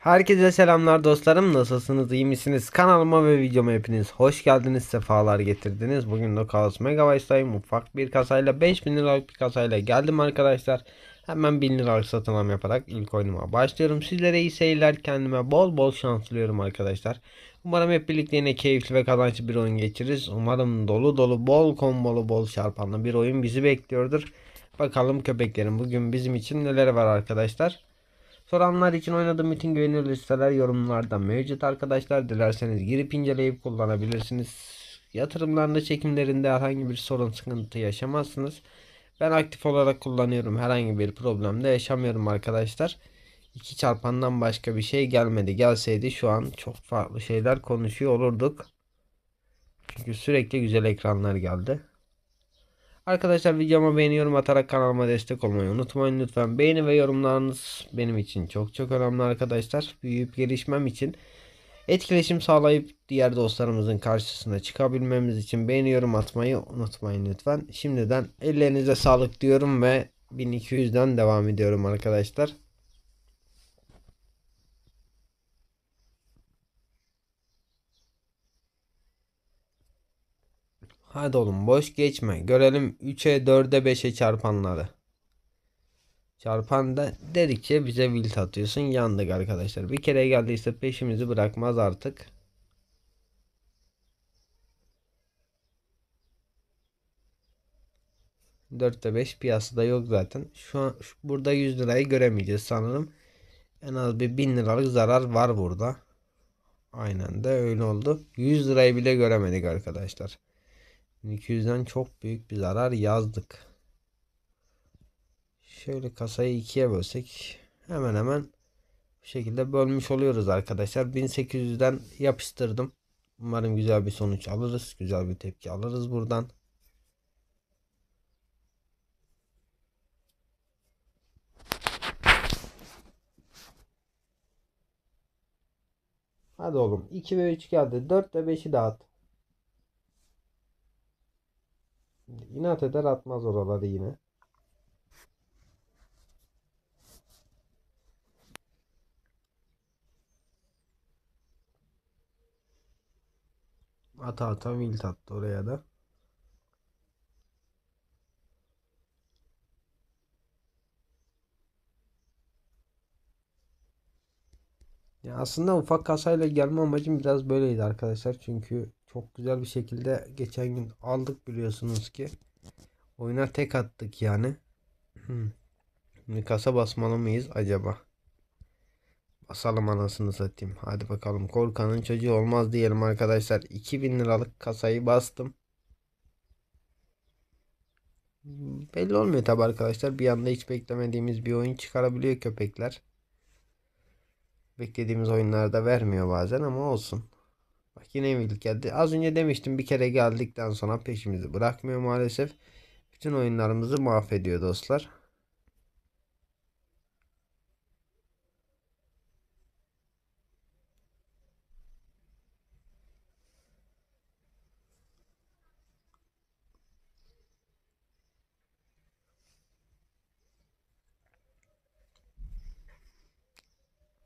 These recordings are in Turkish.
Herkese selamlar dostlarım nasılsınız iyi misiniz kanalıma ve videoma hepiniz hoş geldiniz sefalar getirdiniz bugün de Chaos Megabyte'dayım ufak bir kasayla 5000 liralık bir kasayla geldim arkadaşlar hemen 1000 liralık satın alma yaparak ilk oyunuma başlıyorum sizlere iyi seyirler kendime bol bol şanslıyorum arkadaşlar umarım hep birlikte yine keyifli ve kazançlı bir oyun geçiririz umarım dolu dolu bol kombolu bol çarpanlı bir oyun bizi bekliyordur bakalım köpeklerim bugün bizim için neler var arkadaşlar Soranlar için oynadığım bütün güvenilir listeler yorumlarda mevcut arkadaşlar. Dilerseniz girip inceleyip kullanabilirsiniz. Yatırımlarında çekimlerinde herhangi bir sorun sıkıntı yaşamazsınız. Ben aktif olarak kullanıyorum. Herhangi bir problemde yaşamıyorum arkadaşlar. İki çarpandan başka bir şey gelmedi. Gelseydi şu an çok farklı şeyler konuşuyor olurduk. Çünkü sürekli güzel ekranlar geldi. Arkadaşlar videoma beğeni yorum atarak kanalıma destek olmayı unutmayın lütfen. Beğeni ve yorumlarınız benim için çok çok önemli arkadaşlar. Büyüyüp gelişmem için etkileşim sağlayıp diğer dostlarımızın karşısına çıkabilmemiz için beğeni yorum atmayı unutmayın lütfen. Şimdiden ellerinize sağlık diyorum ve 1200'den devam ediyorum arkadaşlar. Hadi oğlum boş geçme. Görelim 3'e 4'e 5'e çarpanları. Çarpan da dedikçe bize wilt atıyorsun. Yandık arkadaşlar. Bir kere geldiyse peşimizi bırakmaz artık. Dörtte beş piyasada yok zaten. Şu an şu, burada 100 lirayı göremeyeceğiz sanırım. En az bir 1000 liralık zarar var burada. Aynen de öyle oldu. 100 lirayı bile göremedik arkadaşlar. 1200'den çok büyük bir zarar yazdık. Şöyle kasayı ikiye bölsek hemen hemen bu şekilde bölmüş oluyoruz arkadaşlar. 1800'den yapıştırdım. Umarım güzel bir sonuç alırız. Güzel bir tepki alırız buradan. Hadi oğlum 2 ve 3 geldi. 4 ve 5'i dağıt. İnat eder atmaz oraları yine. Ata ata wild attı oraya da. Ya aslında ufak kasayla gelme amacım biraz böyleydi arkadaşlar. Çünkü çok güzel bir şekilde geçen gün aldık biliyorsunuz ki. Oyuna tek attık yani. Hmm. Şimdi kasa basmalı mıyız acaba? Basalım anasını satayım. Hadi bakalım korkanın çocuğu olmaz diyelim arkadaşlar. 2000 liralık kasayı bastım. Belli olmuyor tabi arkadaşlar. Bir anda hiç beklemediğimiz bir oyun çıkarabiliyor köpekler. Beklediğimiz oyunlarda vermiyor bazen ama olsun. Bak yine iyilik geldi. Az önce demiştim bir kere geldikten sonra peşimizi bırakmıyor maalesef. Bütün oyunlarımızı mahvediyor dostlar.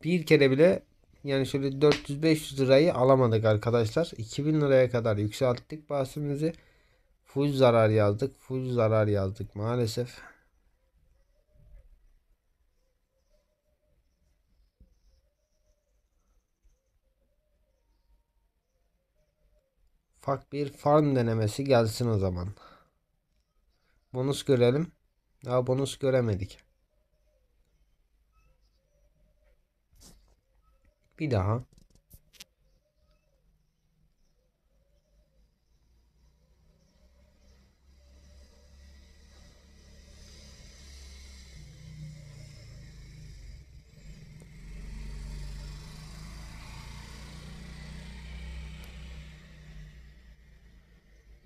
bir kere bile yani şöyle 400-500 lirayı alamadık arkadaşlar. 2000 liraya kadar yükselttik bahsimizi. Full zarar yazdık. Full zarar yazdık maalesef. Ufak bir farm denemesi gelsin o zaman. Bonus görelim. Daha bonus göremedik. Bir daha.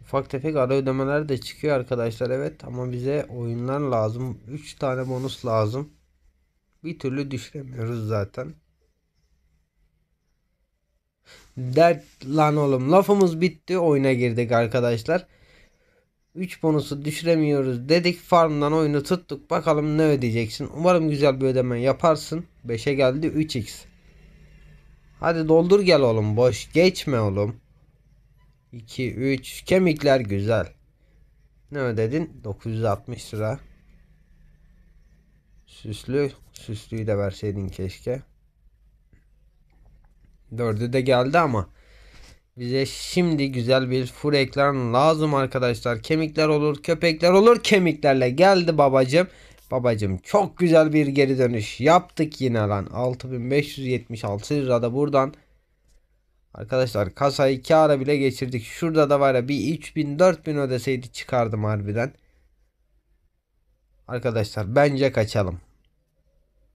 Ufak tefek ara ödemeler de çıkıyor arkadaşlar evet ama bize oyunlar lazım. 3 tane bonus lazım. Bir türlü düşüremiyoruz zaten. Dert lan oğlum lafımız bitti oyuna girdik arkadaşlar. 3 bonusu düşüremiyoruz dedik. Farmdan oyunu tuttuk. Bakalım ne ödeyeceksin. Umarım güzel bir ödeme yaparsın. 5'e geldi 3x. Hadi doldur gel oğlum. Boş geçme oğlum. 2 3 kemikler güzel. Ne ödedin? 960 lira. Süslü. Süslüyü de verseydin keşke. Dördü de geldi ama. Bize şimdi güzel bir full ekran lazım arkadaşlar. Kemikler olur, köpekler olur. Kemiklerle geldi babacım. Babacım çok güzel bir geri dönüş yaptık yine lan. 6576 lirada buradan. Arkadaşlar kasayı kâra bile geçirdik. Şurada da var ya bir 3000-4000 ödeseydi çıkardım harbiden. Arkadaşlar bence kaçalım.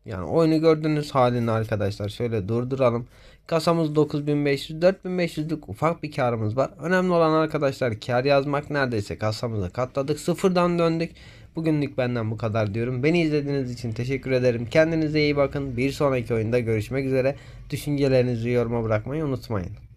Yani oyunu gördüğünüz halini arkadaşlar şöyle durduralım. Kasamız 9500 4500'lük ufak bir karımız var. Önemli olan arkadaşlar kar yazmak neredeyse kasamıza katladık. Sıfırdan döndük. Bugünlük benden bu kadar diyorum. Beni izlediğiniz için teşekkür ederim. Kendinize iyi bakın. Bir sonraki oyunda görüşmek üzere. Düşüncelerinizi yoruma bırakmayı unutmayın.